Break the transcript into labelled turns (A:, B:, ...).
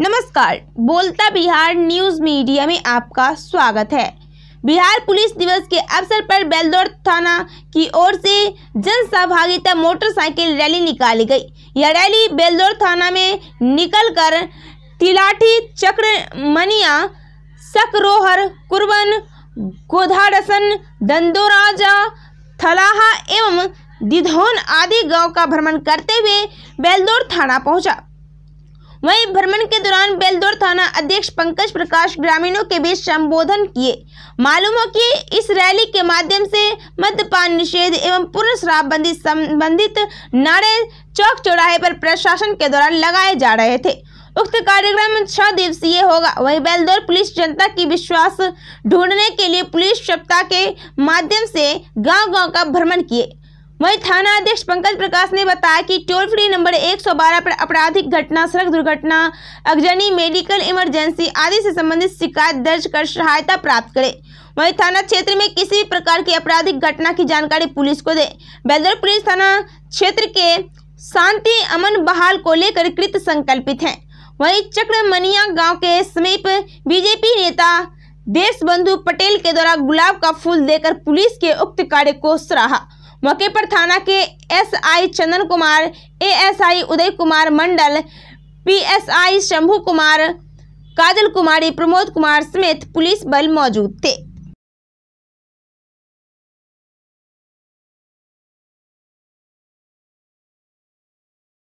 A: नमस्कार बोलता Bihar news media में आपका स्वागत है बिहार पुलिस दिवस के अवसर पर बेलदौर थाना की ओर से जन सहभागिता मोटरसाइकिल रैली निकाली गई यह रैली बेलदौर थाना में निकलकर तिलाठी चक्र मनिया सकरोहर कुर्बन गोधारसन दंदोराजा थलाहा एवं दिधौन आदि गांव का भ्रमण करते हुए बेलदौर थाना पहुंचा वहीं भ्रमण के दौरान बेलदौर थाना अध्यक्ष पंकज प्रकाश ग्रामीणों के बीच संबोधन किए मालूम हो कि इस रैली के माध्यम से मद्यपान निषेध एवं पूर्ण शराबबंदी संबंधित नारे चौक चौराहे पर प्रशासन के द्वारा लगाए जा रहे थे उक्त कार्यक्रम छह दिवसीय होगा वही बेलदौर पुलिस जनता की विश्वास ढूंढने के लिए पुलिस सप्ताह के माध्यम से गांव-गांव का भ्रमण किए वहीं थाना अध्यक्ष पंकज प्रकाश ने बताया कि टोल फ्री नंबर 112 पर आपराधिक घटना सड़क दुर्घटना अगजनी मेडिकल इमरजेंसी आदि से संबंधित शिकायत दर्ज कर सहायता प्राप्त करे वहीं थाना क्षेत्र में किसी भी प्रकार की आपराधिक घटना की जानकारी पुलिस को दे बैदर पुलिस थाना क्षेत्र के शांति अमन बहाल को लेकर कृत संकल्पित है वही चक्रमनिया गाँव के समीप बीजेपी नेता देश बंधु पटेल के द्वारा गुलाब का फूल देकर पुलिस के उक्त कार्य को सराहा मौके पर थाना के SI Chandan Kumar ASI Uday Kumar Mandal PSI Shambhu Kumar Kajal Kumari Pramod Kumar समेत पुलिस बल मौजूद थे